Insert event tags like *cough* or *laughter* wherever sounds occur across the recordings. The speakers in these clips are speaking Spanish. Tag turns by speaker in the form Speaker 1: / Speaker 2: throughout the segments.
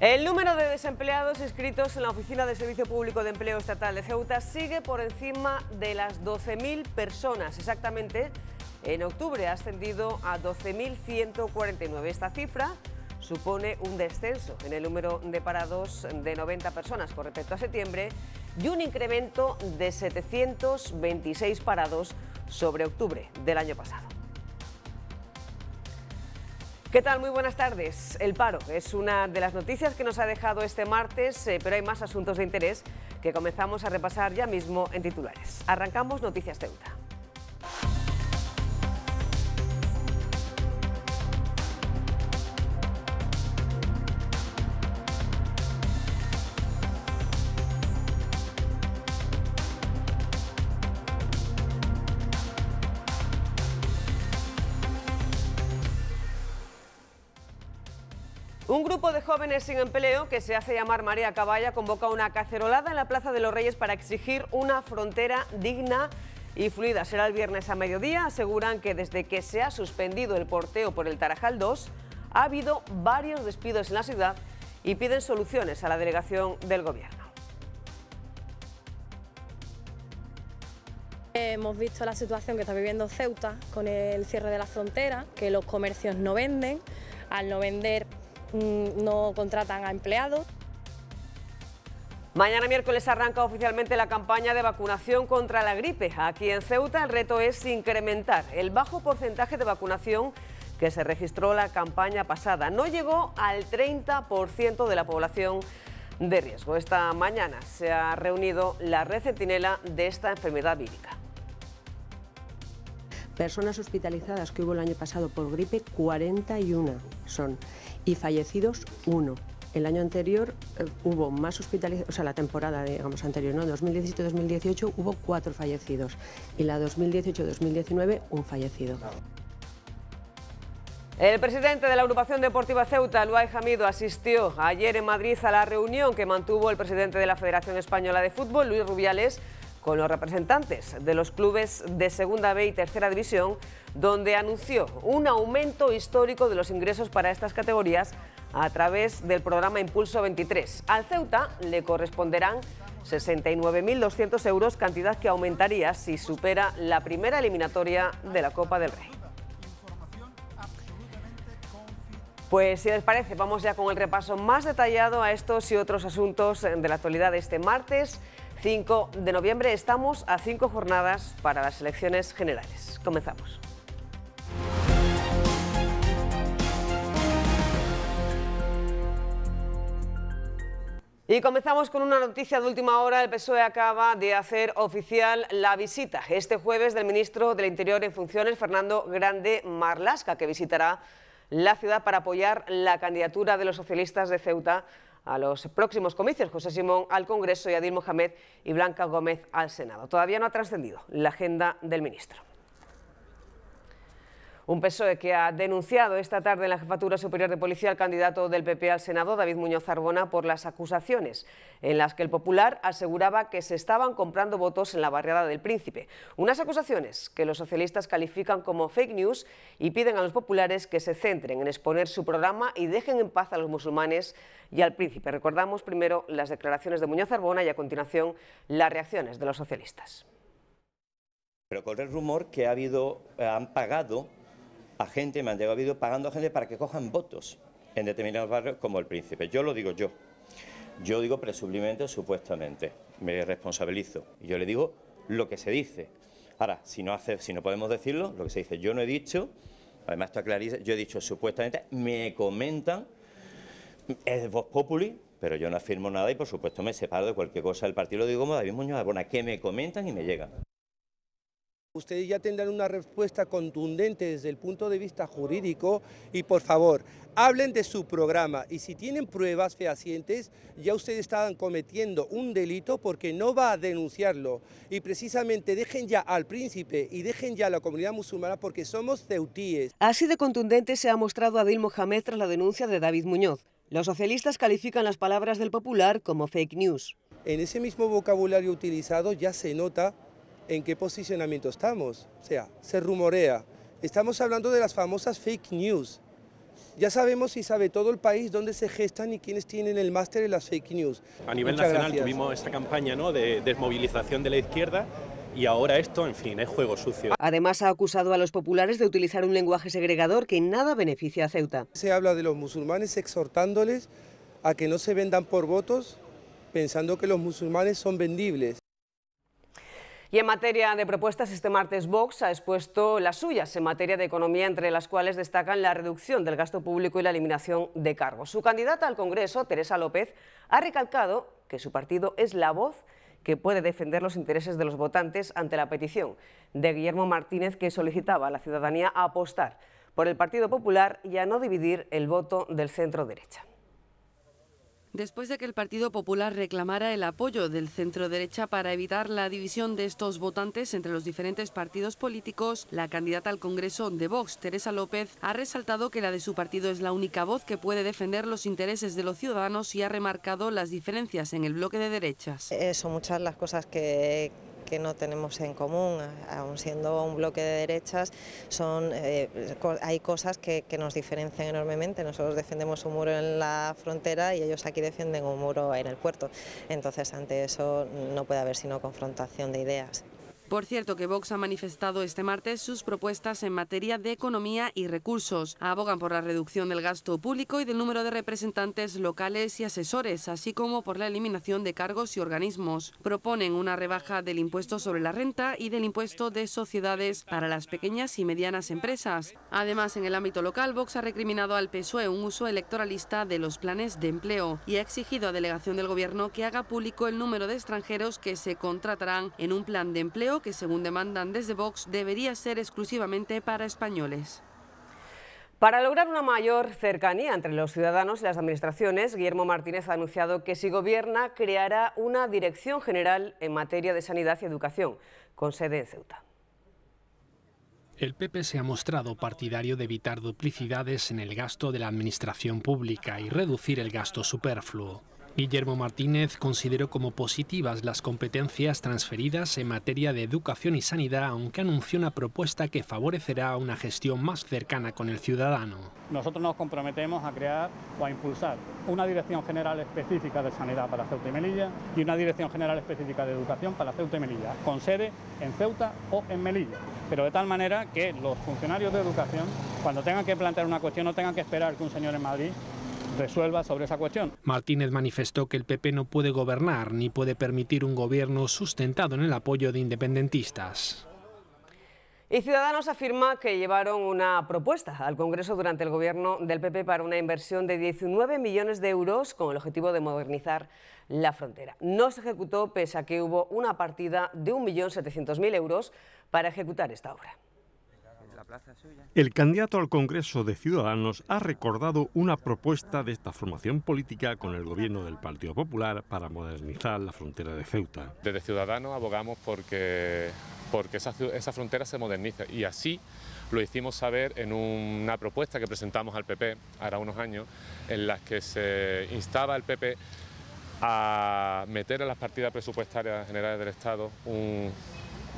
Speaker 1: El número de desempleados inscritos en la Oficina de Servicio Público de Empleo Estatal de Ceuta sigue por encima de las 12.000 personas. Exactamente, en octubre ha ascendido a 12.149. Esta cifra supone un descenso en el número de parados de 90 personas con respecto a septiembre y un incremento de 726 parados sobre octubre del año pasado. ¿Qué tal? Muy buenas tardes. El paro es una de las noticias que nos ha dejado este martes, eh, pero hay más asuntos de interés que comenzamos a repasar ya mismo en titulares. Arrancamos Noticias Ceuta. jóvenes sin empleo, que se hace llamar María Caballa, convoca una cacerolada en la Plaza de los Reyes para exigir una frontera digna y fluida. Será el viernes a mediodía. Aseguran que desde que se ha suspendido el porteo por el Tarajal 2, ha habido varios despidos en la ciudad y piden soluciones a la delegación del Gobierno.
Speaker 2: Hemos visto la situación que está viviendo Ceuta con el cierre de la frontera, que los comercios no venden, al no vender Mm, no contratan a empleados.
Speaker 1: Mañana miércoles arranca oficialmente la campaña de vacunación contra la gripe. Aquí en Ceuta el reto es incrementar el bajo porcentaje de vacunación que se registró la campaña pasada. No llegó al 30% de la población de riesgo. Esta mañana se ha reunido la red centinela de esta enfermedad vírica.
Speaker 3: Personas hospitalizadas que hubo el año pasado por gripe, 41 son y fallecidos uno. El año anterior eh, hubo más hospitalizados, o sea, la temporada, digamos, anterior, ¿no? 2017-2018 hubo cuatro fallecidos y la 2018-2019 un fallecido.
Speaker 1: El presidente de la agrupación deportiva Ceuta, Luay Jamido, asistió ayer en Madrid a la reunión que mantuvo el presidente de la Federación Española de Fútbol, Luis Rubiales, con los representantes de los clubes de Segunda B y Tercera División, donde anunció un aumento histórico de los ingresos para estas categorías a través del programa Impulso 23. Al Ceuta le corresponderán 69.200 euros, cantidad que aumentaría si supera la primera eliminatoria de la Copa del Rey. Pues si les parece, vamos ya con el repaso más detallado a estos y otros asuntos de la actualidad este martes 5 de noviembre. Estamos a cinco jornadas para las elecciones generales. Comenzamos. Y comenzamos con una noticia de última hora. El PSOE acaba de hacer oficial la visita este jueves del ministro del Interior en funciones, Fernando Grande Marlasca, que visitará la ciudad para apoyar la candidatura de los socialistas de Ceuta a los próximos comicios, José Simón al Congreso y Adil Mohamed y Blanca Gómez al Senado. Todavía no ha trascendido la agenda del ministro. Un PSOE que ha denunciado esta tarde en la Jefatura Superior de Policía al candidato del PP al Senado, David Muñoz Arbona, por las acusaciones en las que el Popular aseguraba que se estaban comprando votos en la barriada del Príncipe. Unas acusaciones que los socialistas califican como fake news y piden a los populares que se centren en exponer su programa y dejen en paz a los musulmanes y al Príncipe. Recordamos primero las declaraciones de Muñoz Arbona y a continuación las reacciones de los socialistas.
Speaker 4: Pero corre el rumor que ha habido, eh, han pagado a gente, me han llegado vídeos pagando a gente para que cojan votos en determinados barrios como el Príncipe. Yo lo digo yo. Yo digo presumiblemente supuestamente. Me responsabilizo. Y Yo le digo lo que se dice. Ahora, si no, hace, si no podemos decirlo, lo que se dice, yo no he dicho, además está clarísimo, yo he dicho supuestamente, me comentan, es voz Populi, pero yo no afirmo nada y por supuesto me separo de cualquier cosa del partido, lo digo como David Muñoz bueno, que me comentan y me llegan. Ustedes ya tendrán una respuesta contundente desde el punto de vista jurídico y por favor, hablen de su programa y si tienen pruebas fehacientes, ya ustedes están cometiendo un delito porque no va a denunciarlo y precisamente dejen ya al príncipe y dejen ya a la comunidad
Speaker 1: musulmana porque somos ceutíes. Así de contundente se ha mostrado Adil Mohamed tras la denuncia de David Muñoz. Los socialistas califican las palabras del popular como fake news. En ese mismo
Speaker 4: vocabulario utilizado ya se nota en qué posicionamiento estamos. O sea, se rumorea. Estamos hablando de las famosas fake news. Ya sabemos y sabe todo el país dónde se gestan y quiénes tienen el máster en las fake news. A nivel nacional tuvimos
Speaker 5: esta campaña ¿no? de desmovilización de la izquierda y ahora esto, en fin, es juego sucio.
Speaker 1: Además, ha acusado a los populares de utilizar un lenguaje segregador que en nada beneficia a Ceuta. Se habla de los musulmanes
Speaker 4: exhortándoles a que no se vendan por votos, pensando que los musulmanes son vendibles.
Speaker 1: Y en materia de propuestas, este martes Vox ha expuesto las suyas en materia de economía, entre las cuales destacan la reducción del gasto público y la eliminación de cargos. Su candidata al Congreso, Teresa López, ha recalcado que su partido es la voz que puede defender los intereses de los votantes ante la petición de Guillermo Martínez que solicitaba a la ciudadanía a apostar por el Partido Popular y a no dividir el voto del centro derecha
Speaker 2: después de que el Partido Popular reclamara el apoyo del centro derecha para evitar la división de estos votantes entre los diferentes partidos políticos, la candidata al Congreso de Vox, Teresa López, ha resaltado que la de su partido es la única voz que puede defender los intereses de los ciudadanos y ha remarcado las diferencias en el bloque de derechas. son muchas las cosas que, que no tenemos en común, aún siendo un bloque de derechas,
Speaker 1: son, eh, hay cosas que, que, nos diferencian enormemente. Nosotros defendemos un muro en la frontera y ellos aquí defienden un muro en el puerto. Entonces, ante eso no puede haber sino confrontación de ideas.
Speaker 2: Por cierto, que Vox ha manifestado este martes sus propuestas en materia de economía y recursos. Abogan por la reducción del gasto público y del número de representantes locales y asesores, así como por la eliminación de cargos y organismos. Proponen una rebaja del impuesto sobre la renta y del impuesto de sociedades para las pequeñas y medianas empresas. Además, en el ámbito local, Vox ha recriminado al PSOE un uso electoralista de los planes de empleo y ha exigido a delegación del Gobierno que haga público el número de extranjeros que se contratarán en un plan de empleo que, según demandan desde Vox, debería ser exclusivamente para españoles. Para lograr una mayor cercanía entre los
Speaker 1: ciudadanos y las administraciones, Guillermo Martínez ha anunciado que si gobierna creará una dirección general en materia de sanidad y educación, con sede en Ceuta.
Speaker 6: El PP se ha mostrado partidario de evitar duplicidades en el gasto de la administración pública y reducir el gasto superfluo. Guillermo Martínez consideró como positivas las competencias transferidas en materia de educación y sanidad, aunque anunció una propuesta que favorecerá una gestión más cercana con el ciudadano.
Speaker 5: Nosotros nos comprometemos a crear o a impulsar una dirección general específica de sanidad para Ceuta y Melilla y una dirección general específica de educación para Ceuta y Melilla, con sede en Ceuta o en Melilla, pero de tal manera que los funcionarios de educación, cuando tengan que plantear una cuestión, no tengan que esperar que un señor en Madrid resuelva sobre esa cuestión.
Speaker 6: Martínez manifestó que el PP no puede gobernar ni puede permitir un gobierno sustentado en el apoyo de independentistas.
Speaker 1: Y Ciudadanos afirma que llevaron una propuesta al Congreso durante el gobierno del PP para una inversión de 19 millones de euros con el objetivo de modernizar la frontera. No se ejecutó pese a que hubo una partida de 1.700.000 euros para ejecutar esta obra.
Speaker 5: El candidato al Congreso de Ciudadanos ha recordado una propuesta de esta formación política con el gobierno del Partido Popular para modernizar la frontera de Ceuta.
Speaker 7: Desde Ciudadanos abogamos porque, porque esa, frontera se modernice y así lo hicimos saber en una propuesta que presentamos al PP ahora unos años en las que se instaba al PP a meter en las partidas presupuestarias generales del Estado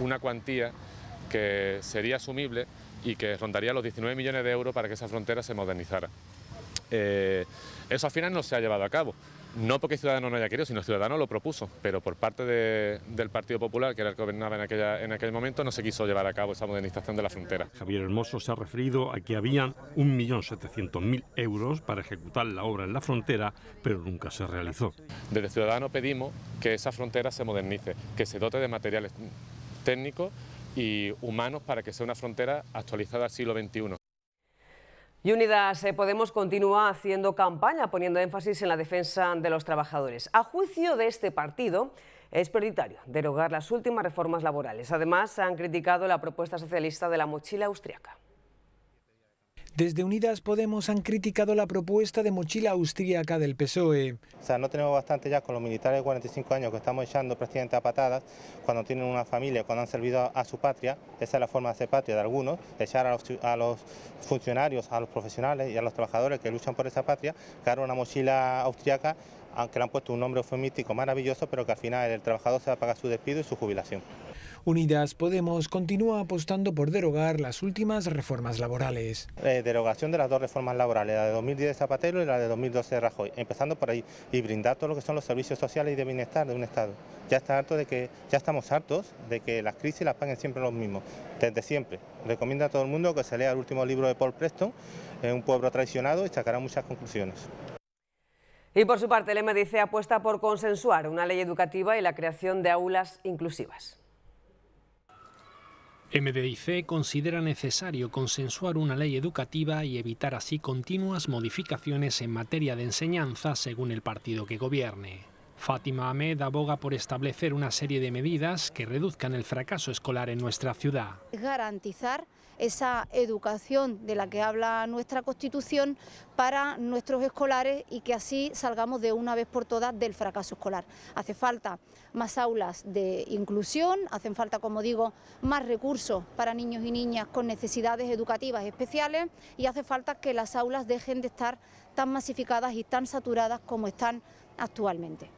Speaker 7: una cuantía que sería asumible y que rondaría los 19 millones de euros para que esa frontera se modernizara. Eh, eso al final no se ha llevado a cabo. No porque Ciudadanos no haya querido, sino Ciudadanos lo propuso, pero por parte del Partido Popular, que era el que gobernaba en, aquel momento, no se quiso llevar a cabo esa modernización de la frontera.
Speaker 5: Javier Hermoso se ha referido a que habían 1.700.000 euros para ejecutar la obra en la frontera, pero nunca se realizó. Desde Ciudadanos pedimos que esa frontera se
Speaker 7: modernice, que se dote de materiales técnicos y humanos para que sea una frontera actualizada al siglo XXI.
Speaker 1: Y Unidas eh, Podemos continúa haciendo campaña poniendo énfasis en la defensa de los trabajadores. A juicio de este partido, es prioritario derogar las últimas reformas laborales. Además, han criticado la propuesta socialista de la mochila austriaca.
Speaker 8: Desde Unidas Podemos han criticado la propuesta de mochila austríaca del PSOE. O sea, no tenemos bastante ya con los militares de 45 años que estamos echando presidente a patadas cuando tienen una familia, cuando han servido a su patria. Esa es la forma de hacer patria de algunos, echar a los, funcionarios, a los profesionales y a los trabajadores que luchan por esa patria, crear una mochila austríaca aunque le han puesto un nombre eufemístico maravilloso, pero que al final el trabajador se va a pagar su despido y su jubilación.
Speaker 9: Unidas Podemos continúa apostando por derogar las últimas reformas laborales.
Speaker 8: Eh, derogación de las dos reformas laborales, la de 2010 de Zapatero y la de 2012 de Rajoy, empezando por ahí y brindar todo lo que son los servicios sociales y de bienestar de un Estado. Ya, estamos hartos de que las crisis las paguen siempre los mismos, desde siempre. Recomiendo a todo el mundo que se lea el último libro de Paul Preston, Un pueblo traicionado, y sacará muchas conclusiones.
Speaker 1: Y por su parte, el MDC apuesta por consensuar una ley educativa y la creación de aulas inclusivas.
Speaker 6: MDIC considera necesario consensuar una ley educativa y evitar así continuas modificaciones en materia de enseñanza según el partido que gobierne. Fátima Ahmed aboga por establecer una serie de medidas que reduzcan el fracaso escolar en nuestra ciudad.
Speaker 10: Garantizar esa educación de la que habla nuestra Constitución para nuestros escolares y que así salgamos de una vez por todas del fracaso escolar. Hace falta más aulas de inclusión, hacen falta, como digo, más recursos para niños y niñas con necesidades educativas especiales y hace falta que las aulas dejen de estar tan masificadas y tan saturadas como están actualmente.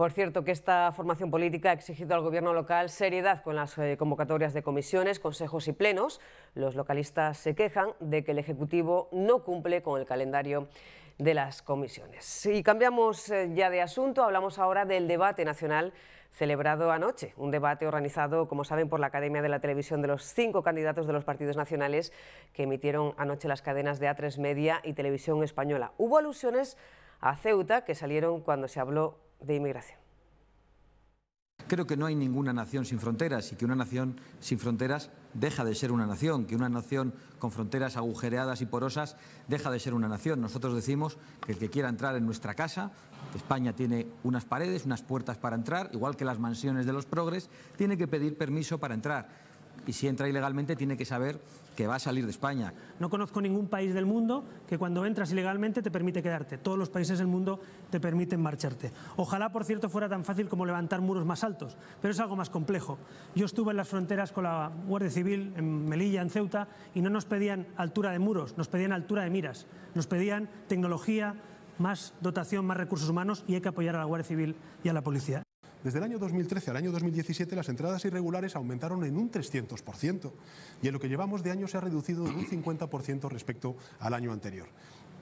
Speaker 1: Por cierto, que esta formación política ha exigido al Gobierno local seriedad con las eh, convocatorias de comisiones, consejos y plenos. Los localistas se quejan de que el Ejecutivo no cumple con el calendario de las comisiones. Y cambiamos eh, ya de asunto, hablamos ahora del debate nacional celebrado anoche. Un debate organizado, como saben, por la Academia de la Televisión de los cinco candidatos de los partidos nacionales que emitieron anoche las cadenas de A3 Media y Televisión Española. Hubo alusiones a Ceuta que salieron cuando se habló de inmigración.
Speaker 9: Creo que no hay ninguna nación sin fronteras y que una nación sin fronteras deja de ser una nación, que una nación con fronteras agujereadas y porosas deja de ser una nación. Nosotros decimos que el que quiera entrar en nuestra casa, España tiene unas paredes, unas puertas para entrar, igual que las mansiones de los progres, tiene que pedir permiso para entrar y si entra ilegalmente tiene que saber que va a salir de España. No conozco ningún país del mundo que cuando entras ilegalmente te permite
Speaker 6: quedarte. Todos los países del mundo te permiten marcharte. Ojalá, por cierto, fuera tan fácil como levantar muros más altos, pero es algo más complejo. Yo estuve en las fronteras con la Guardia Civil en Melilla, en Ceuta, y no nos pedían altura de muros, nos pedían altura de miras, nos pedían tecnología, más dotación, más recursos humanos y hay que apoyar a la Guardia Civil y a la policía. Desde el año 2013 al año 2017 las entradas irregulares aumentaron en un 300% y en lo que llevamos de año se ha reducido en un 50% respecto al año anterior.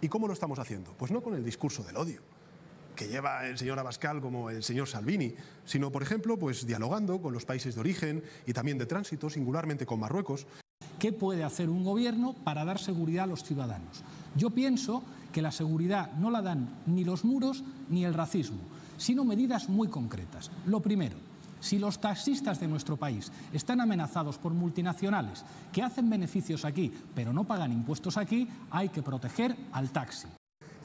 Speaker 6: ¿Y cómo lo estamos haciendo? Pues no con el discurso del odio que lleva el señor Abascal como el señor Salvini, sino, por ejemplo, pues dialogando con los países de origen y también de tránsito, singularmente con Marruecos. ¿Qué puede hacer un gobierno para dar seguridad a los ciudadanos? Yo pienso que la seguridad no la dan ni los muros ni el racismo sino medidas muy concretas. Lo primero, si los taxistas de nuestro país están amenazados por multinacionales que hacen beneficios aquí, pero no pagan impuestos aquí, hay que proteger al taxi.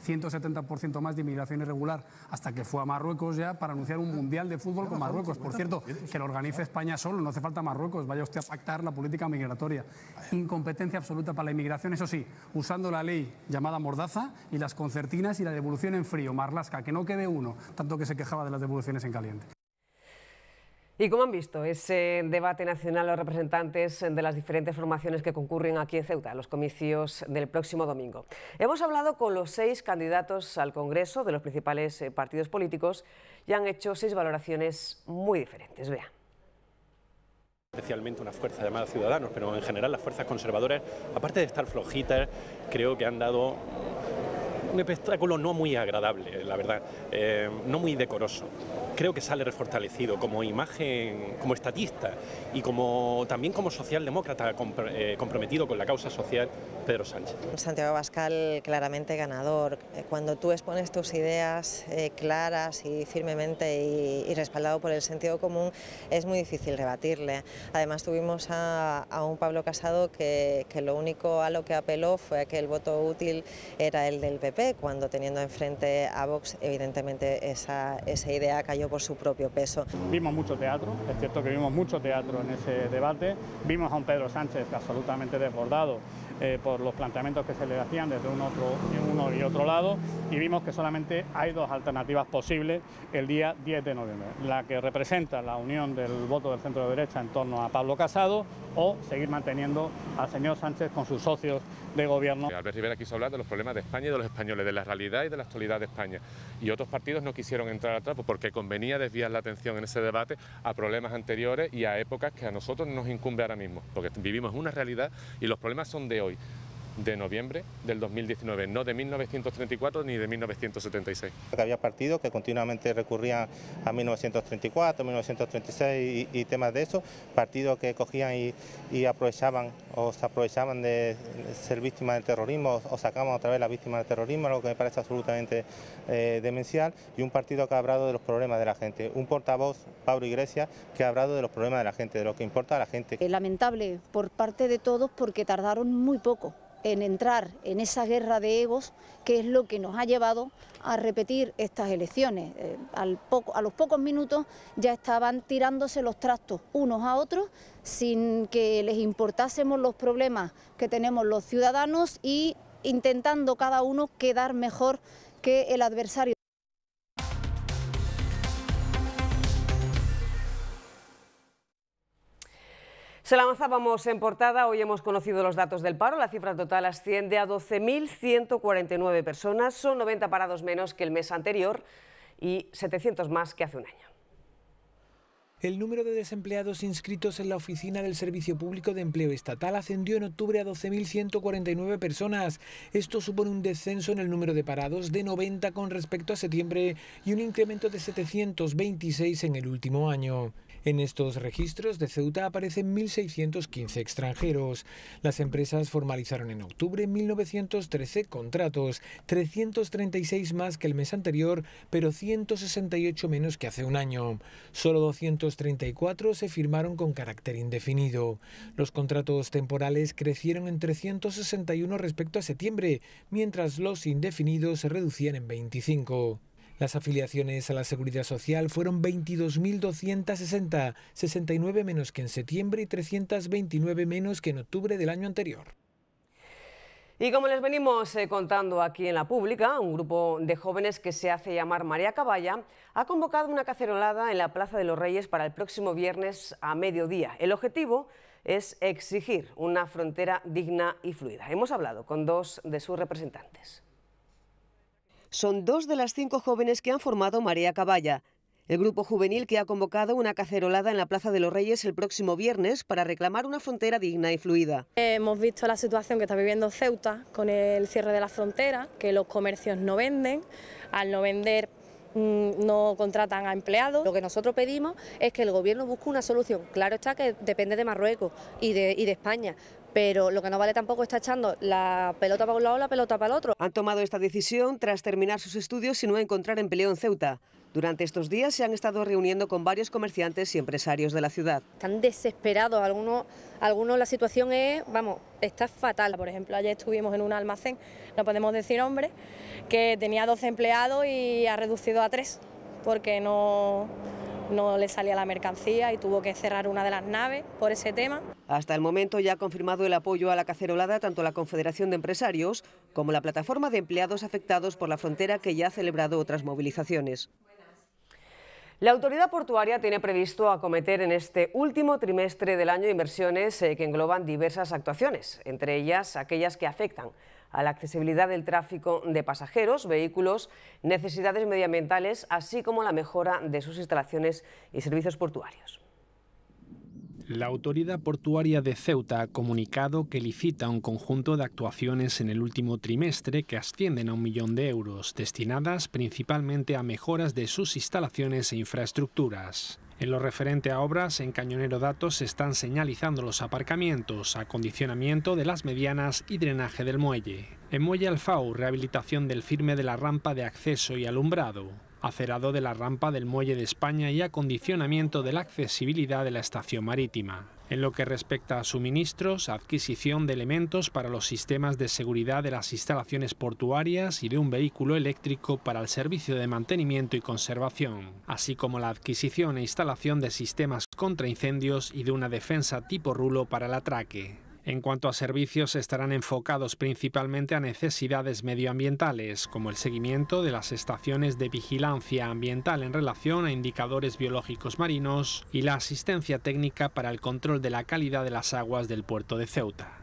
Speaker 6: 170% más de inmigración irregular hasta que fue a Marruecos ya para anunciar un mundial de fútbol con Marruecos. Por cierto, que lo organice España solo, no hace falta Marruecos, vaya usted a pactar la política migratoria. Incompetencia absoluta para la inmigración, eso sí, usando la ley llamada Mordaza y las concertinas y la devolución en frío, Marlasca, que no quede uno, tanto que se quejaba de las devoluciones en caliente.
Speaker 1: ¿Y como han visto ese debate nacional los representantes de las diferentes formaciones que concurren aquí en Ceuta, los comicios del próximo domingo? Hemos hablado con los seis candidatos al Congreso de los principales eh, partidos políticos y han hecho seis valoraciones muy diferentes. Vean
Speaker 5: especialmente una fuerza llamada Ciudadanos, pero en general las fuerzas conservadoras, aparte de estar flojitas, creo que han dado un espectáculo no muy agradable, la verdad, eh, no muy decoroso creo que sale refortalecido como imagen, como estatista y como también como socialdemócrata eh, comprometido con la causa social, Pedro Sánchez.
Speaker 1: Santiago Bascal claramente ganador. Eh, cuando tú expones tus ideas eh, claras y firmemente y, respaldado por el sentido común, es muy difícil rebatirle. Además tuvimos a, un Pablo Casado que, lo único a lo que apeló fue a que el voto útil era el del PP, cuando teniendo enfrente a Vox, evidentemente esa idea cayó por su propio peso.
Speaker 5: Vimos mucho teatro, es cierto que vimos mucho teatro en ese debate, vimos a un Pedro Sánchez absolutamente desbordado eh, por los planteamientos que se le hacían desde un otro, uno y otro lado y vimos que solamente hay dos alternativas posibles el día 10 de noviembre, la que representa la unión del voto del centro de derecha en torno a Pablo Casado o seguir manteniendo al señor Sánchez con sus socios de gobierno.
Speaker 7: Albert Rivera quiso hablar de los problemas de España y de los españoles, de la realidad y de la actualidad de España. Y otros partidos no quisieron entrar atrás... porque convenía desviar la atención en ese debate a problemas anteriores y a épocas que a nosotros nos incumbe ahora mismo, porque vivimos una realidad y los problemas son de hoy de noviembre del 2019, no de 1934 ni de 1976.
Speaker 8: Había partidos que continuamente recurrían a 1934, 1936 y, temas de eso, partidos que cogían y, aprovechaban o se aprovechaban de ser víctimas del terrorismo o, sacaban otra vez las víctimas del terrorismo, lo que me parece absolutamente eh, demencial, y un partido que ha hablado de los problemas de la gente, un portavoz, Pablo Iglesias, que ha hablado de los problemas de la gente, de lo que importa a la gente. Es
Speaker 10: lamentable por parte de todos porque tardaron muy poco en entrar en esa guerra de egos que es lo que nos ha llevado a repetir estas elecciones. Eh, al poco, a los pocos minutos ya estaban tirándose los trastos unos a otros sin que les importásemos los problemas que tenemos los ciudadanos y intentando cada uno quedar mejor
Speaker 1: que el adversario. Se la avanzábamos en portada, hoy hemos conocido los datos del paro, la cifra total asciende a 12.149 personas, son 90 parados menos que el mes anterior y 700 más que hace un año.
Speaker 9: El número de desempleados inscritos en la oficina del Servicio Público de Empleo Estatal ascendió en octubre a 12.149 personas. Esto supone un descenso en el número de parados de 90 con respecto a septiembre y un incremento de 726 en el último año. En estos registros de Ceuta aparecen 1.615 extranjeros. Las empresas formalizaron en octubre 1.913 contratos, 336 más que el mes anterior, pero 168 menos que hace un año. Solo 234 se firmaron con carácter indefinido. Los contratos temporales crecieron en 361 respecto a septiembre, mientras los indefinidos se reducían en 25. Las afiliaciones a la Seguridad Social fueron 22.260, 69 menos que en septiembre y 329 menos que en octubre del año anterior.
Speaker 1: Y como les venimos eh, contando aquí en la pública, un grupo de jóvenes que se hace llamar María Caballa ha convocado una cacerolada en la Plaza de los Reyes para el próximo viernes a mediodía. El objetivo es exigir una frontera digna y fluida. Hemos hablado con dos de sus representantes son dos de las cinco jóvenes que han formado Marea Caballa. El grupo juvenil que ha convocado una cacerolada en la Plaza de los Reyes el próximo viernes para reclamar una frontera digna y fluida.
Speaker 2: Hemos visto la situación que está viviendo Ceuta con el cierre de la frontera, que los comercios no venden, al no vender mm, no contratan a empleados. Lo que nosotros pedimos es que el gobierno busque una solución. Claro está que depende de Marruecos y de, y de España, pero lo que no vale tampoco está echando la pelota para un lado, la pelota para el otro. Han tomado esta decisión tras
Speaker 1: terminar sus estudios y no encontrar empleo en Ceuta. Durante estos días se han estado reuniendo con varios comerciantes y empresarios de la ciudad.
Speaker 2: Están desesperados, algunos, algunos la situación es, vamos, está fatal. Por ejemplo, ayer estuvimos en un almacén, no podemos decir hombre, que tenía 12 empleados y ha reducido a tres porque no, no le salía la mercancía y tuvo que cerrar una de las naves por ese tema.
Speaker 1: Hasta el momento ya ha confirmado el apoyo a la cacerolada tanto la Confederación de Empresarios como la plataforma de empleados afectados por la frontera que ya ha celebrado otras movilizaciones. La autoridad portuaria tiene previsto acometer en este último trimestre del año inversiones eh, que engloban diversas actuaciones, entre ellas aquellas que afectan a la accesibilidad del tráfico de pasajeros, vehículos, necesidades medioambientales, así como la mejora de sus instalaciones y servicios portuarios.
Speaker 6: La autoridad portuaria de Ceuta ha comunicado que licita un conjunto de actuaciones en el último trimestre que ascienden a un millón de euros, destinadas principalmente a mejoras de sus instalaciones e infraestructuras. En lo referente a obras, en Cañonero Datos se están señalizando los aparcamientos, acondicionamiento de las medianas y drenaje del muelle. En Muelle Alfau, rehabilitación del firme de la rampa de acceso y alumbrado. Acerado de la rampa del Muelle de España y acondicionamiento de la accesibilidad de la estación marítima. En lo que respecta a suministros, adquisición de elementos para los sistemas de seguridad de las instalaciones portuarias y de un vehículo eléctrico para el servicio de mantenimiento y conservación, así como la adquisición e instalación de sistemas contra incendios y de una defensa tipo rulo para el atraque. En cuanto a servicios, estarán enfocados principalmente a necesidades medioambientales, como el seguimiento de las estaciones de vigilancia ambiental en relación a indicadores biológicos marinos y la asistencia técnica para el control de la calidad de las aguas del puerto de Ceuta.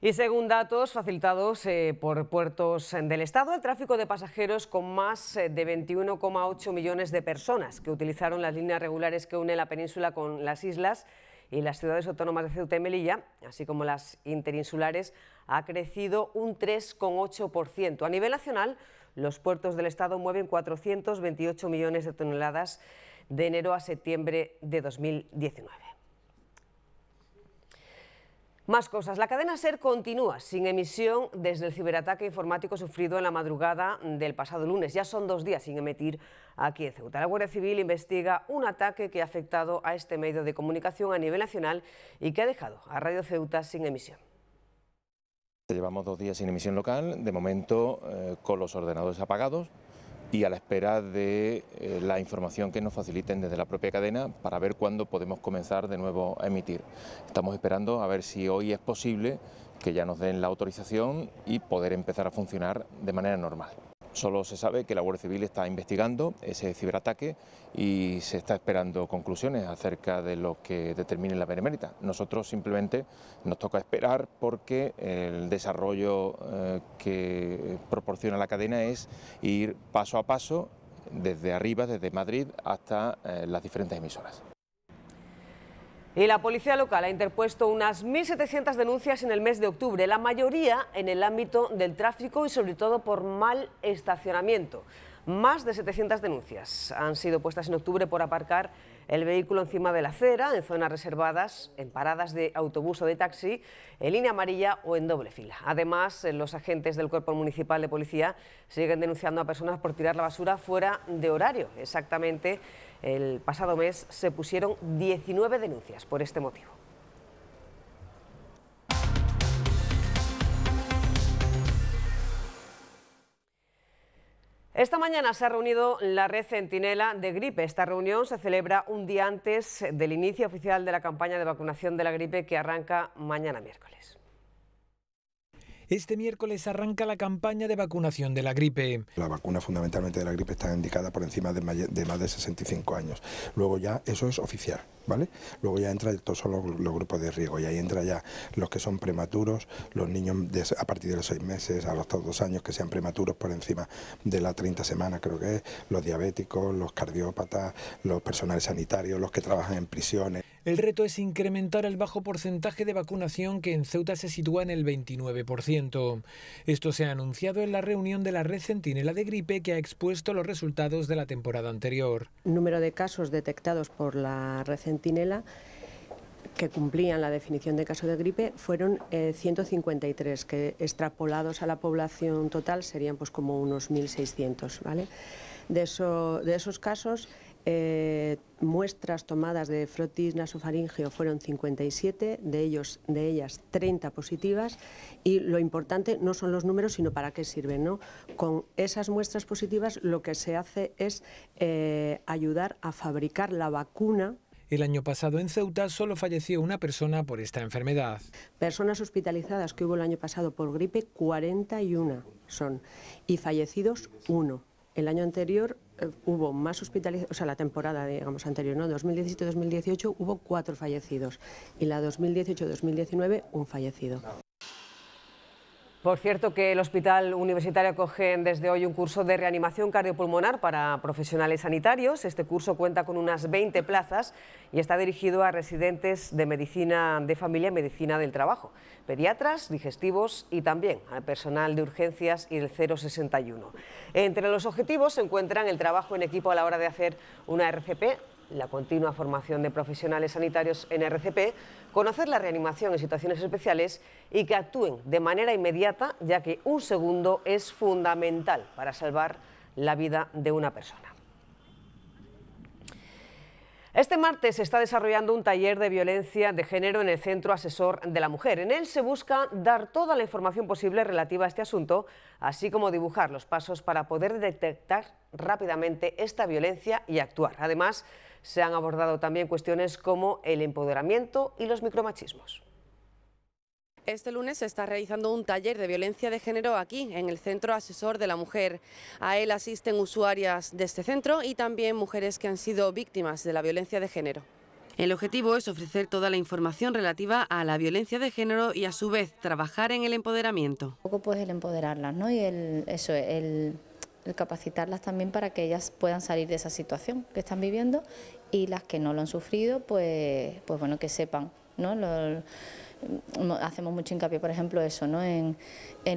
Speaker 1: Y según datos facilitados eh, por puertos del Estado, el tráfico de pasajeros con más eh, de 21,8 millones de personas que utilizaron las líneas regulares que une la península con las islas y las ciudades autónomas de Ceuta y Melilla, así como las interinsulares, ha crecido un 3,8%. A nivel nacional, los puertos del Estado mueven 428 millones de toneladas de enero a septiembre de 2019. Más cosas. La cadena SER continúa sin emisión desde el ciberataque informático sufrido en la madrugada del pasado lunes. Ya son dos días sin emitir aquí en Ceuta. La Guardia Civil investiga un ataque que ha afectado a este medio de comunicación a nivel nacional y que ha dejado a Radio Ceuta sin emisión.
Speaker 7: Llevamos dos días sin emisión local, de momento eh, con los ordenadores apagados y a la espera de eh, la información que nos faciliten desde la propia cadena para ver cuándo podemos comenzar de nuevo a emitir. Estamos esperando a ver si hoy es posible que ya nos den la autorización y poder empezar a funcionar de manera normal. Solo se sabe que la Guardia Civil está investigando ese ciberataque y se está esperando conclusiones acerca de lo que determinen la benemérita. Nosotros simplemente nos toca esperar porque el desarrollo eh, que proporciona la cadena es ir paso a paso desde arriba, desde Madrid hasta eh, las diferentes emisoras.
Speaker 1: Y la policía local ha interpuesto unas 1.700 denuncias en el mes de octubre, la mayoría en el ámbito del tráfico y sobre todo por mal estacionamiento. Más de 700 denuncias han sido puestas en octubre por aparcar el vehículo encima de la acera, en zonas reservadas, en paradas de autobús o de taxi, en línea amarilla o en doble fila. Además, eh, los agentes del Cuerpo Municipal de Policía siguen denunciando a personas por tirar la basura fuera de horario, exactamente el pasado mes se pusieron 19 denuncias por este motivo. Esta mañana se ha reunido la red centinela de gripe. Esta reunión se celebra un día antes del inicio oficial de la campaña de vacunación de la gripe que arranca mañana miércoles.
Speaker 9: Este miércoles arranca la campaña de vacunación de la gripe.
Speaker 5: La vacuna fundamentalmente de la gripe está indicada por encima de, más de 65 años. Luego ya eso es oficial. ¿Vale? Luego ya entra todos los, grupos de riesgo y ahí entra ya los que son prematuros, los niños a partir de los seis meses, a los dos años que sean prematuros por encima de la 30 semanas creo que es, los diabéticos, los cardiópatas, los personales sanitarios, los que trabajan en prisiones.
Speaker 9: El reto es incrementar el bajo porcentaje de vacunación que en Ceuta se sitúa en el 29%. Esto se ha anunciado en la reunión de la Red Centinela de Gripe que ha expuesto los resultados de la temporada anterior.
Speaker 3: El Número de casos detectados por la Red Centinela que cumplían la definición de caso de gripe fueron 153, eh, que extrapolados a la población total serían pues como unos 1.600, ¿vale? de esos casos, eh, muestras tomadas de frotis nasofaringeo fueron 57, de, ellos, de ellas 30 positivas y lo importante no son los números sino para qué sirven. ¿no? Con esas muestras positivas lo que se hace es eh, ayudar a fabricar la vacuna
Speaker 9: el año pasado en Ceuta solo falleció una persona por esta enfermedad.
Speaker 3: Personas hospitalizadas que hubo el año pasado por gripe, 41 son, y fallecidos, uno. El año anterior eh, hubo más hospitalizados, o sea, la temporada, digamos, anterior, ¿no? 2017-2018 hubo cuatro fallecidos y la 2018-2019 un fallecido.
Speaker 1: Por cierto, que el Hospital Universitario acoge desde hoy un curso de reanimación cardiopulmonar para profesionales sanitarios. Este curso cuenta con unas 20 plazas y está dirigido a residentes de medicina de familia y medicina del trabajo, pediatras, digestivos y también al personal de urgencias y del 061. Entre los objetivos se encuentran el trabajo en equipo a la hora de hacer una RCP, la continua formación de profesionales sanitarios en RCP, conocer la reanimación en situaciones especiales y que actúen de manera inmediata, ya que un segundo es fundamental para salvar la vida de una persona. Este martes se está desarrollando un taller de violencia de género en el Centro Asesor de la Mujer. En él se busca dar toda la información posible relativa a este asunto, así como dibujar los pasos para poder detectar rápidamente esta violencia y actuar. Además, se han abordado también cuestiones como el empoderamiento y los micromachismos.
Speaker 2: Este lunes se está realizando un taller de violencia de género aquí, en el Centro Asesor de la Mujer. A él asisten usuarias de este centro y también mujeres que han sido víctimas de la violencia de género. El objetivo es ofrecer toda la información relativa a la violencia de género y a su vez trabajar en el empoderamiento.
Speaker 11: poco pues, empoderarlas, ¿no? Y eso, el el capacitarlas también para que ellas puedan salir de esa situación que están viviendo y las que no lo han sufrido, pues, pues bueno, que sepan, ¿no? Mm, hacemos mucho hincapié, por ejemplo, eso, ¿no? en,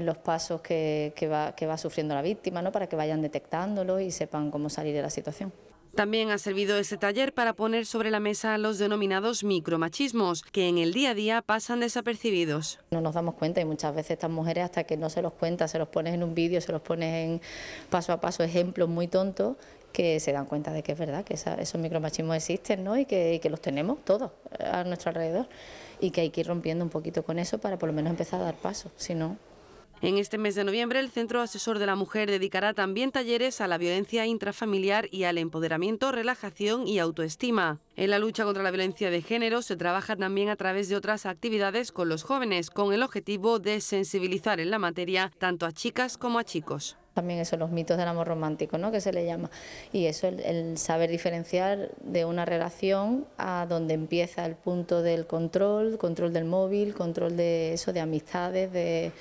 Speaker 11: los pasos que, va, que va sufriendo la víctima, ¿no? para que vayan detectándolo y sepan cómo salir de la situación.
Speaker 2: También ha servido ese taller para poner sobre la mesa los denominados micromachismos, que en el día a día pasan desapercibidos.
Speaker 11: No nos damos cuenta y muchas veces estas mujeres hasta que no se los cuenta, se los pones en un vídeo, se los pones en paso a paso ejemplos muy tontos, que se dan cuenta de que es verdad, que esos micromachismos existen ¿no? y, que, y que los tenemos todos a nuestro alrededor y que hay que ir rompiendo un poquito con eso para por lo menos empezar a dar paso, si no...
Speaker 2: En este mes de noviembre, el Centro Asesor de la Mujer dedicará también talleres a la violencia intrafamiliar y al empoderamiento, relajación y autoestima. En la lucha contra la violencia de género se trabaja también a través de otras actividades con los jóvenes, con el objetivo de sensibilizar en la materia tanto a chicas como a chicos
Speaker 11: también eso, los mitos del amor romántico, ¿no? que se le llama. Y eso, el, saber diferenciar de una relación a donde empieza el punto del control, control del móvil, control de eso, de amistades, de,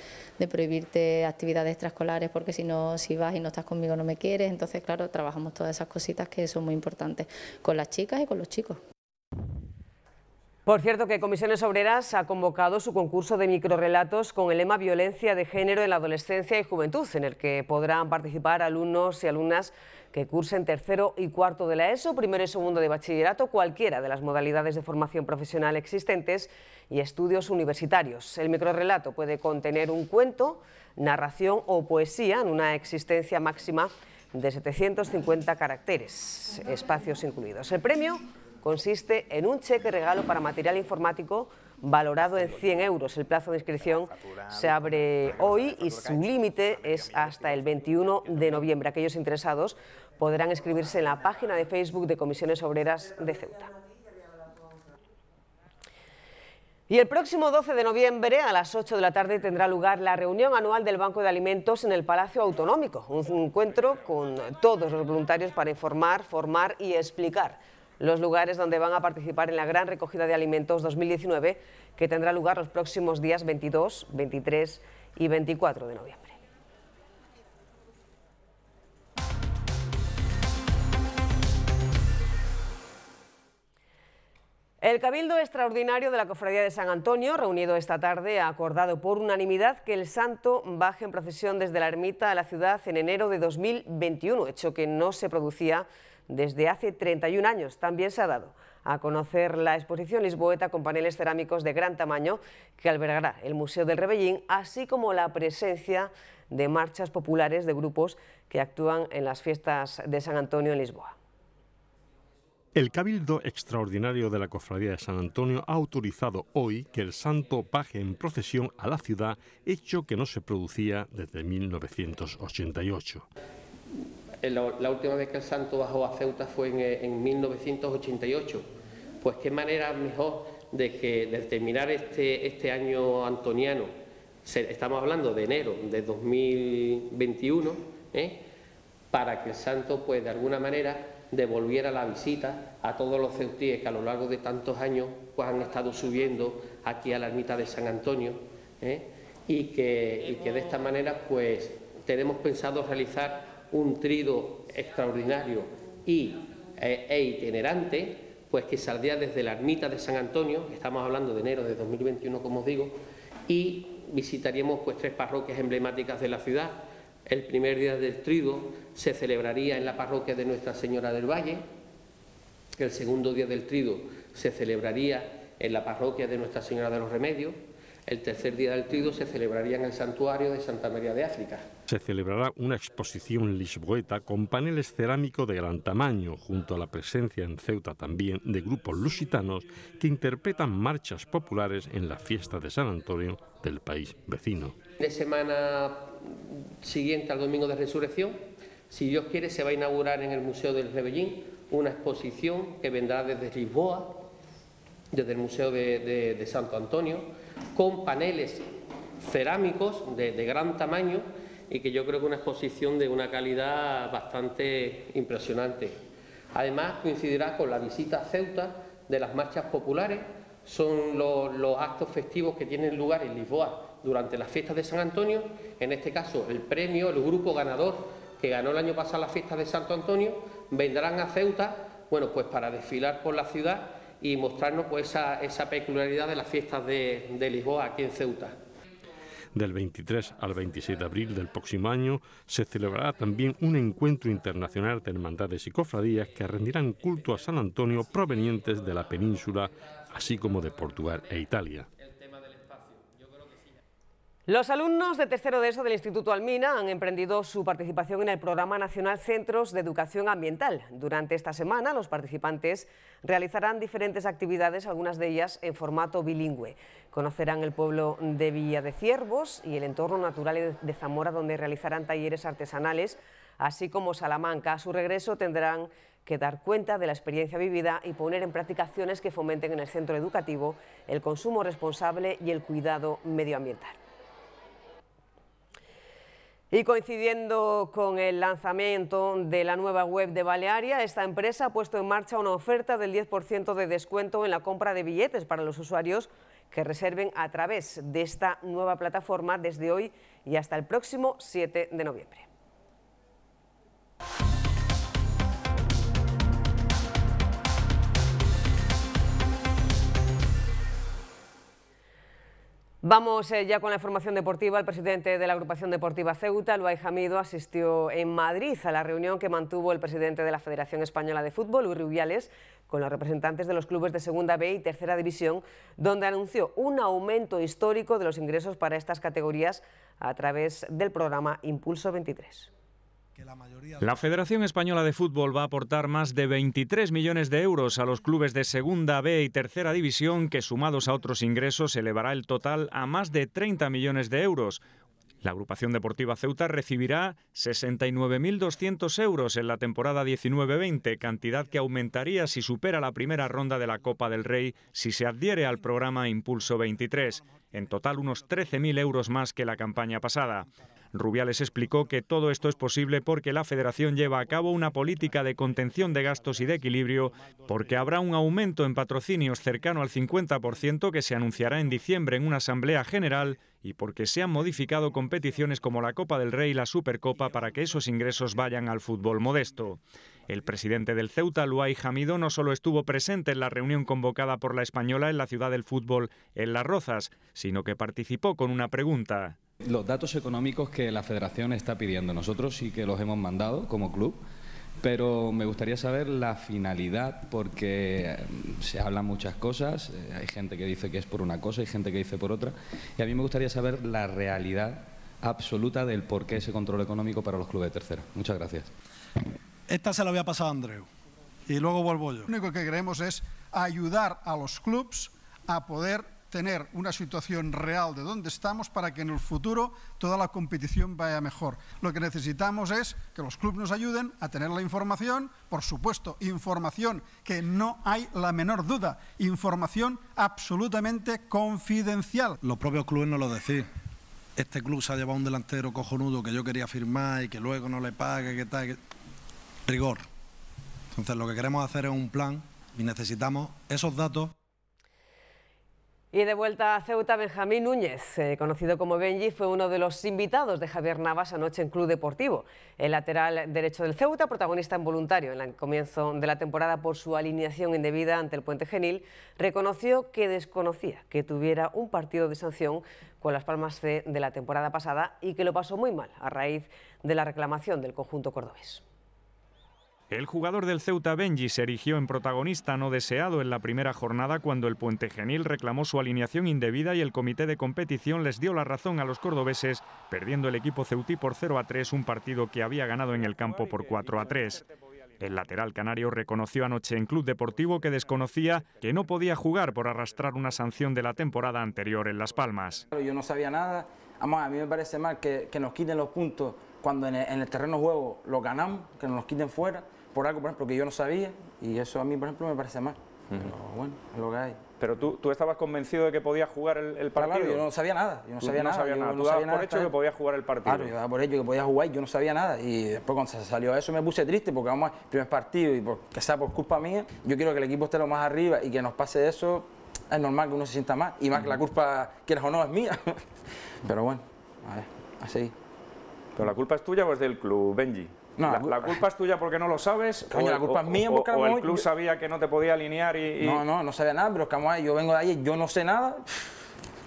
Speaker 11: prohibirte actividades extraescolares porque si no, si vas y no estás conmigo no me quieres. Entonces, claro, trabajamos todas esas cositas que son muy importantes con las chicas y con los chicos.
Speaker 1: Por cierto que Comisiones Obreras ha convocado su concurso de microrelatos con el lema Violencia de Género en la Adolescencia y Juventud, en el que podrán participar alumnos y alumnas que cursen tercero y cuarto de la ESO, primero y segundo de bachillerato, cualquiera de las modalidades de formación profesional existentes y estudios universitarios. El microrelato puede contener un cuento, narración o poesía en una existencia máxima de 750 caracteres, espacios incluidos. El premio consiste en un cheque regalo para material informático valorado en 100 euros. El plazo de inscripción se abre hoy y su límite es hasta el 21 de noviembre. Aquellos interesados podrán inscribirse en la página de Facebook de Comisiones Obreras de Ceuta. Y el próximo 12 de noviembre a las 8 de la tarde tendrá lugar la reunión anual del Banco de Alimentos en el Palacio Autonómico, un encuentro con todos los voluntarios para informar, formar y explicar los lugares donde van a participar en la gran recogida de alimentos 2019 que tendrá lugar los próximos días 22, 23 y 24 de noviembre. El Cabildo Extraordinario de la Cofradía de San Antonio, reunido esta tarde, ha acordado por unanimidad que el santo baje en procesión desde la ermita a la ciudad en enero de 2021, hecho que no se producía desde hace 31 años. También se ha dado a conocer la exposición lisboeta con paneles cerámicos de gran tamaño que albergará el Museo del Rebellín, así como la presencia de marchas populares de grupos que actúan en las fiestas de San Antonio en Lisboa.
Speaker 5: El Cabildo Extraordinario de la Cofradía de San Antonio ha autorizado hoy que el santo paje en procesión a la ciudad, hecho que no se producía desde 1988
Speaker 4: la última vez que el Santo bajó a Ceuta fue en, 1988. Eh, pues qué manera mejor de que de terminar este, este año antoniano, estamos hablando de enero de 2021, ¿eh? para que el santo, pues de alguna manera, devolviera la visita a todos los ceutíes que a lo largo de tantos años pues, han estado subiendo aquí a la ermita de San Antonio ¿eh? y, que, y que de esta manera pues tenemos pensado realizar un trido extraordinario y, eh, e itinerante, pues que saldría desde la ermita de San Antonio, estamos hablando de enero de 2021, como os digo, y visitaríamos pues tres parroquias emblemáticas de la ciudad. El primer día del trido se celebraría en la parroquia de Nuestra Señora del Valle, el segundo día del trido se celebraría en la parroquia de Nuestra Señora de los Remedios, el tercer día del trío se celebraría en el santuario de Santa María de África.
Speaker 5: Se celebrará una exposición lisboeta con paneles cerámicos de gran tamaño, junto a la presencia en Ceuta también de grupos lusitanos que interpretan marchas populares en la fiesta de San Antonio del país vecino.
Speaker 4: De semana siguiente al Domingo de Resurrección, si Dios quiere, se va a inaugurar en el Museo del Rebellín una exposición que vendrá desde Lisboa, desde el Museo de Santo Antonio con paneles cerámicos de, gran tamaño y que yo creo que una exposición de una calidad bastante impresionante. Además coincidirá con la visita a Ceuta de las marchas populares, son los, actos festivos que tienen lugar en Lisboa durante las fiestas de San Antonio, en este caso el premio, el grupo ganador que ganó el año pasado las fiestas de Santo Antonio, vendrán a Ceuta, bueno, pues para desfilar por la ciudad y mostrarnos pues, esa, esa peculiaridad de las fiestas de, de Lisboa aquí en Ceuta.
Speaker 5: Del 23 al 26 de abril del próximo año se celebrará también un encuentro internacional de hermandades y cofradías que rendirán culto a San Antonio provenientes de la península, así como de Portugal e Italia.
Speaker 1: Los alumnos de tercero de ESO del Instituto Almina han emprendido su participación en el Programa Nacional Centros de Educación Ambiental. Durante esta semana, los participantes realizarán diferentes actividades, algunas de ellas en formato bilingüe. Conocerán el pueblo de Villa de Ciervos y el entorno natural de Zamora, donde realizarán talleres artesanales, así como Salamanca. A su regreso tendrán que dar cuenta de la experiencia vivida y poner en práctica acciones que fomenten en el centro educativo el consumo responsable y el cuidado medioambiental. Y coincidiendo con el lanzamiento de la nueva web de Balearia, esta empresa ha puesto en marcha una oferta del 10% de descuento en la compra de billetes para los usuarios que reserven a través de esta nueva plataforma desde hoy y hasta el próximo 7 de noviembre. Vamos eh, ya con la información deportiva. El presidente de la agrupación deportiva Ceuta, Luis Jamido, asistió en Madrid a la reunión que mantuvo el presidente de la Federación Española de Fútbol, Luis Rubiales, con los representantes de los clubes de Segunda B y Tercera División, donde anunció un aumento histórico de los ingresos para estas categorías a través del programa Impulso 23.
Speaker 12: La Federación Española de Fútbol va a aportar más de 23 millones de euros a los clubes de Segunda B y Tercera División, que sumados a otros ingresos elevará el total a más de 30 millones de euros. La agrupación deportiva Ceuta recibirá 69.200 euros en la temporada 19-20, cantidad que aumentaría si supera la primera ronda de la Copa del Rey si se adhiere al programa Impulso 23, en total unos 13.000 euros más que la campaña pasada. Rubiales explicó que todo esto es posible porque la Federación lleva a cabo una política de contención de gastos y de equilibrio, porque habrá un aumento en patrocinios cercano al 50% que se anunciará en diciembre en una asamblea general y porque se han modificado competiciones como la Copa del Rey y la Supercopa para que esos ingresos vayan al fútbol modesto. El presidente del Ceuta, Luay Jamido, no solo estuvo presente en la reunión convocada por la española en la ciudad del fútbol, en Las Rozas, sino que participó con una pregunta. Los datos económicos que la federación está pidiendo, nosotros sí que los hemos mandado como club, pero me gustaría saber la finalidad porque eh, se hablan muchas cosas, eh, hay gente que dice que es por una cosa, y gente que dice por otra, y a mí me gustaría saber la realidad absoluta del por qué ese control económico para los clubes de tercera.
Speaker 5: Muchas gracias. Esta se la voy a a Andreu y luego vuelvo yo. Lo único que queremos es ayudar a los clubes a poder tener una situación real de dónde estamos para que en el futuro toda la competición vaya mejor. Lo que necesitamos es que los clubes nos ayuden a tener la información, por supuesto, información que no hay la menor duda, información absolutamente confidencial. Los propios clubes no lo decís. Este club se ha llevado un delantero cojonudo que yo quería firmar y que luego no le
Speaker 6: pague, que tal. Rigor. Entonces, lo que queremos hacer es un plan y necesitamos esos datos.
Speaker 1: Y de vuelta a Ceuta, Benjamín Núñez, eh, conocido como Benji, fue uno de los invitados de Javier Navas anoche en Club Deportivo. El lateral derecho del Ceuta, protagonista involuntario en el comienzo de la temporada por su alineación indebida ante el Puente Genil, reconoció que desconocía que tuviera un partido de sanción con las Palmas C de la temporada pasada y que lo pasó muy mal a raíz de la reclamación del conjunto cordobés.
Speaker 12: El jugador del Ceuta Benji se erigió en protagonista no deseado en la primera jornada cuando el Puente Genil reclamó su alineación indebida y el comité de competición les dio la razón a los cordobeses, perdiendo el equipo ceutí por 0 a 3 un partido que había ganado en el campo por 4 a 3. El lateral canario reconoció anoche en Club Deportivo que desconocía que no podía jugar por arrastrar una sanción de la temporada anterior en Las Palmas.
Speaker 13: Yo no sabía nada, a mí me parece mal que, nos quiten los puntos cuando en el, terreno juego los ganamos, que nos los quiten fuera por algo, por ejemplo, que yo no sabía y eso a mí, por ejemplo, me parece mal.
Speaker 12: Pero bueno, es lo que hay. Pero tú, tú estabas convencido de que podías jugar el, partido. yo no sabía
Speaker 13: nada. Yo no sabía nada. sabía nada. tú dabas por hecho que podías
Speaker 12: jugar el partido. Claro, yo
Speaker 13: por hecho que podía jugar y yo no sabía nada. Y después cuando se salió eso me puse triste porque vamos primer partido y que sea por culpa mía, yo quiero que el equipo esté lo más arriba y que nos pase eso. Es normal que uno se sienta mal y más que la culpa, quieras o no, es mía.
Speaker 12: *laughs*
Speaker 13: Pero bueno, a ver, así. ¿Pero la
Speaker 12: culpa es tuya o es del club, Benji? la, culpa es tuya porque no lo sabes. la culpa es mía porque el club sabía que no te podía alinear y, No,
Speaker 13: no, no sabía nada, pero es yo vengo de ahí, yo no sé nada.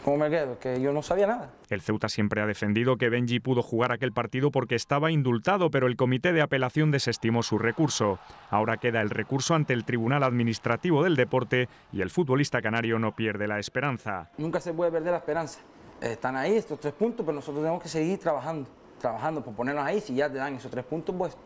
Speaker 13: ¿Cómo me quedo? Que yo no
Speaker 12: sabía nada. El Ceuta siempre ha defendido que Benji pudo jugar aquel partido porque estaba indultado, pero el comité de apelación desestimó su recurso. Ahora queda el recurso ante el Tribunal Administrativo del Deporte y el futbolista canario no pierde la esperanza.
Speaker 13: Nunca se puede perder la esperanza. Están ahí estos tres puntos, pero nosotros tenemos que seguir trabajando trabajando por ponernos ahí, si ya te dan esos tres puntos,
Speaker 12: pues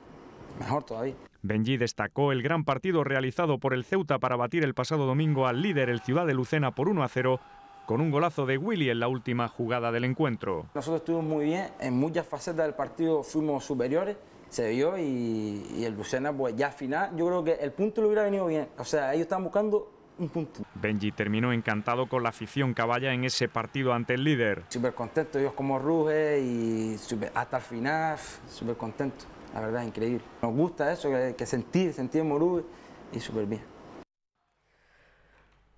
Speaker 12: mejor todavía. Benji destacó el gran partido realizado por el Ceuta para batir el pasado domingo al líder, el Ciudad de Lucena, por 1 a 0, con un golazo de Willy en la última jugada del encuentro.
Speaker 13: Nosotros estuvimos muy bien, en muchas facetas del partido fuimos superiores, se vio y, y el Lucena, pues ya al final, yo creo que el punto le hubiera venido bien. O sea, ellos estaban buscando un
Speaker 12: Benji terminó encantado con la afición caballa en ese partido ante el líder. Súper contento, ellos como ruge y hasta el final, súper contento.
Speaker 13: La verdad, increíble. Nos gusta eso, que, que sentir, sentir Morú y súper bien.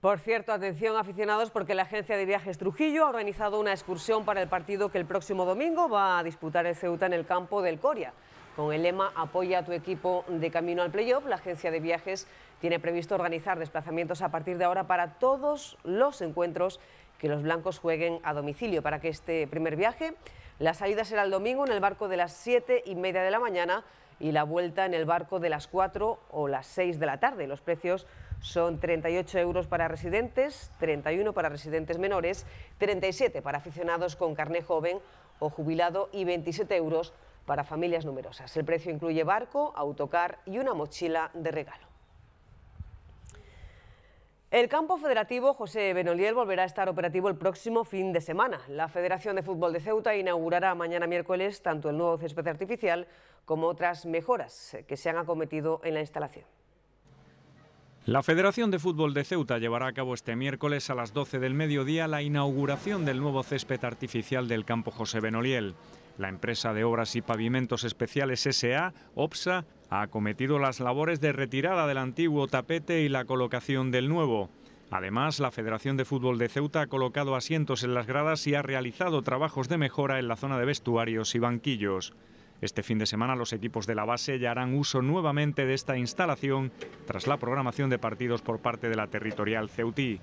Speaker 1: Por cierto, atención aficionados, porque la agencia de viajes Trujillo ha organizado una excursión para el partido que el próximo domingo va a disputar el Ceuta en el campo del Coria. Con el lema Apoya a tu equipo de camino al playoff, la agencia de viajes tiene previsto organizar desplazamientos a partir de ahora para todos los encuentros que los blancos jueguen a domicilio. Para que este primer viaje, la salida será el domingo en el barco de las 7 y media de la mañana y la vuelta en el barco de las 4 o las 6 de la tarde. Los precios son 38 euros para residentes, 31 para residentes menores, 37 para aficionados con carné joven o jubilado y 27 euros para familias numerosas. El precio incluye barco, autocar y una mochila de regalo. El campo federativo José Benoliel volverá a estar operativo el próximo fin de semana. La Federación de Fútbol de Ceuta inaugurará mañana miércoles tanto el nuevo césped artificial como otras mejoras que se han acometido en la instalación.
Speaker 12: La Federación de Fútbol de Ceuta llevará a cabo este miércoles a las 12 del mediodía la inauguración del nuevo césped artificial del campo José Benoliel. La empresa de obras y pavimentos especiales SA, OPSA, ha acometido las labores de retirada del antiguo tapete y la colocación del nuevo. Además, la Federación de Fútbol de Ceuta ha colocado asientos en las gradas y ha realizado trabajos de mejora en la zona de vestuarios y banquillos. Este fin de semana los equipos de la base ya harán uso nuevamente de esta instalación tras la programación de partidos por parte de la territorial Ceutí.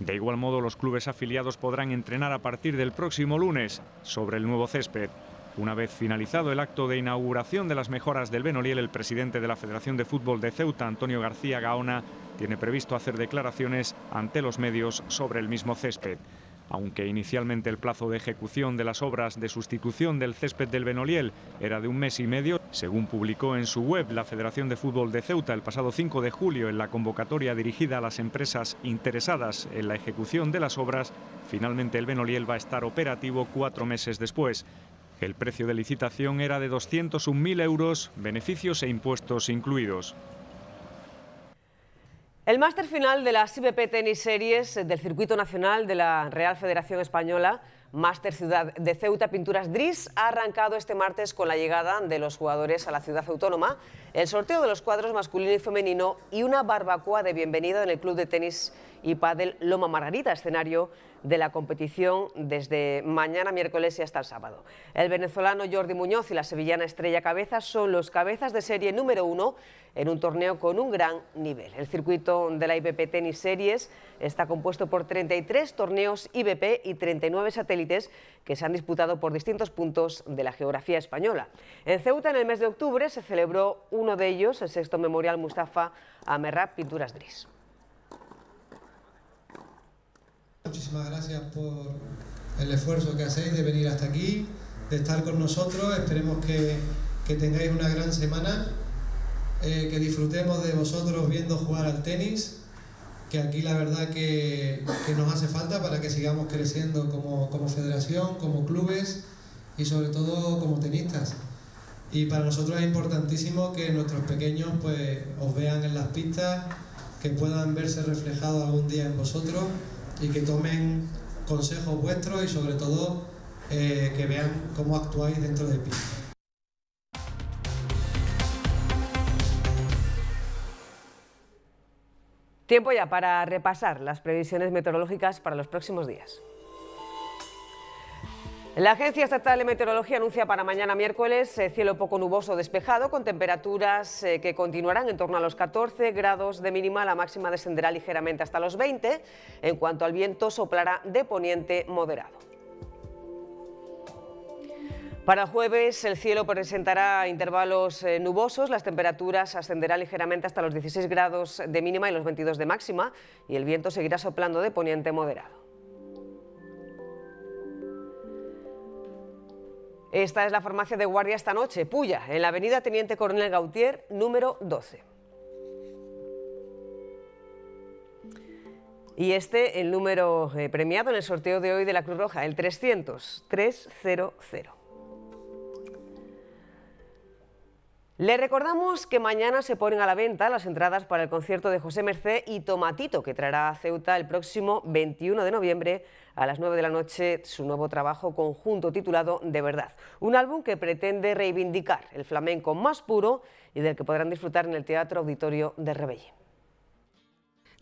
Speaker 12: De igual modo, los clubes afiliados podrán entrenar a partir del próximo lunes sobre el nuevo césped. Una vez finalizado el acto de inauguración de las mejoras del Benoliel, el presidente de la Federación de Fútbol de Ceuta, Antonio García Gaona, tiene previsto hacer declaraciones ante los medios sobre el mismo césped. Aunque inicialmente el plazo de ejecución de las obras de sustitución del césped del Benoliel era de un mes y medio, según publicó en su web la Federación de Fútbol de Ceuta el pasado 5 de julio en la convocatoria dirigida a las empresas interesadas en la ejecución de las obras, finalmente el Benoliel va a estar operativo cuatro meses después. El precio de licitación era de 201.000 euros, beneficios e impuestos incluidos.
Speaker 1: El máster final de las IBP Tenis Series del Circuito Nacional de la Real Federación Española, Máster Ciudad de Ceuta Pinturas Dris, ha arrancado este martes con la llegada de los jugadores a la ciudad autónoma, el sorteo de los cuadros masculino y femenino y una barbacoa de bienvenida en el Club de Tenis y Padel Loma Margarita, escenario de la competición desde mañana miércoles y hasta el sábado. El venezolano Jordi Muñoz y la sevillana Estrella Cabezas son los cabezas de serie número uno en un torneo con un gran nivel. El circuito de la IBP Tennis Series está compuesto por 33 torneos IBP y 39 satélites que se han disputado por distintos puntos de la geografía española. En Ceuta, en el mes de octubre, se celebró uno de ellos, el sexto Memorial Mustafa Amerrap Pinturas Gris...
Speaker 8: muchísimas gracias por
Speaker 6: el esfuerzo que hacéis de venir hasta aquí, de estar con nosotros. Esperemos que, que tengáis
Speaker 4: una gran semana, eh, que disfrutemos de vosotros viendo jugar al tenis, que aquí la verdad que, que nos hace falta para que sigamos creciendo como, como federación, como clubes y sobre todo como tenistas. Y para nosotros
Speaker 6: es importantísimo que nuestros pequeños pues, os vean en las pistas, que puedan verse reflejados algún día en vosotros y que tomen consejos vuestros y sobre todo eh, que vean cómo actuáis dentro de pista.
Speaker 1: Tiempo ya para repasar las previsiones meteorológicas para los próximos días. La Agencia Estatal de Meteorología anuncia para mañana miércoles eh, cielo poco nuboso despejado con temperaturas eh, que continuarán en torno a los 14 grados de mínima, la máxima descenderá ligeramente hasta los 20. En cuanto al viento soplará de poniente moderado. Para jueves el cielo presentará intervalos eh, nubosos, las temperaturas ascenderán ligeramente hasta los 16 grados de mínima y los 22 de máxima y el viento seguirá soplando de poniente moderado. Esta es la farmacia de guardia esta noche, Puya, en la avenida Teniente Coronel Gautier, número 12. Y este, el número eh, premiado en el sorteo de hoy de la Cruz Roja, el 300 300. Le recordamos que mañana se ponen a la venta las entradas para el concierto de José Mercé y Tomatito, que traerá a Ceuta el próximo 21 de noviembre a las 9 de la noche su nuevo trabajo conjunto titulado De Verdad, un álbum que pretende reivindicar el flamenco más puro y del que podrán disfrutar en el Teatro Auditorio de Rebelle.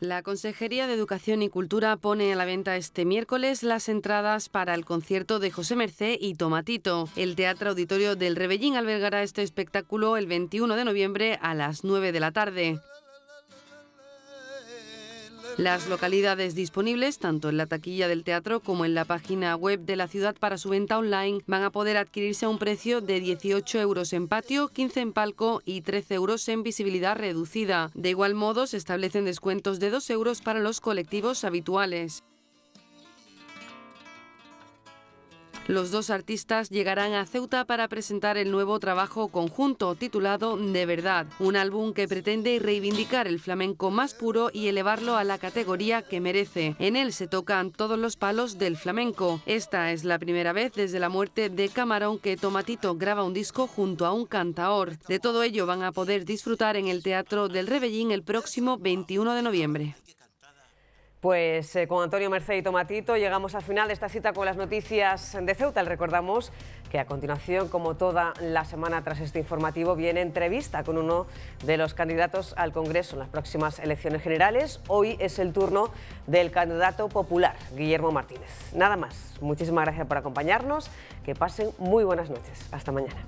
Speaker 2: La Consejería de Educación y Cultura pone a la venta este miércoles las entradas para el concierto de José Mercé y Tomatito. El Teatro Auditorio del Rebellín albergará este espectáculo el 21 de noviembre a las 9 de la tarde. Las localidades disponibles, tanto en la taquilla del teatro como en la página web de la ciudad para su venta online, van a poder adquirirse a un precio de 18 euros en patio, 15 en palco y 13 euros en visibilidad reducida. De igual modo, se establecen descuentos de 2 euros para los colectivos habituales. Los dos artistas llegarán a Ceuta para presentar el nuevo trabajo conjunto titulado De Verdad, un álbum que pretende reivindicar el flamenco más puro y elevarlo a la categoría que merece. En él se tocan todos los palos del flamenco. Esta es la primera vez desde la muerte de Camarón que Tomatito graba un disco junto a un cantaor. De todo ello van a poder disfrutar en el Teatro del Rebellín el próximo 21 de noviembre. Pues eh, con Antonio Merced y Tomatito llegamos al final de esta cita con las
Speaker 1: noticias de Ceuta. recordamos que a continuación, como toda la semana tras este informativo, viene entrevista con uno de los candidatos al Congreso en las próximas elecciones generales. Hoy es el turno del candidato popular, Guillermo Martínez. Nada más. Muchísimas gracias por acompañarnos. Que pasen muy buenas noches. Hasta mañana.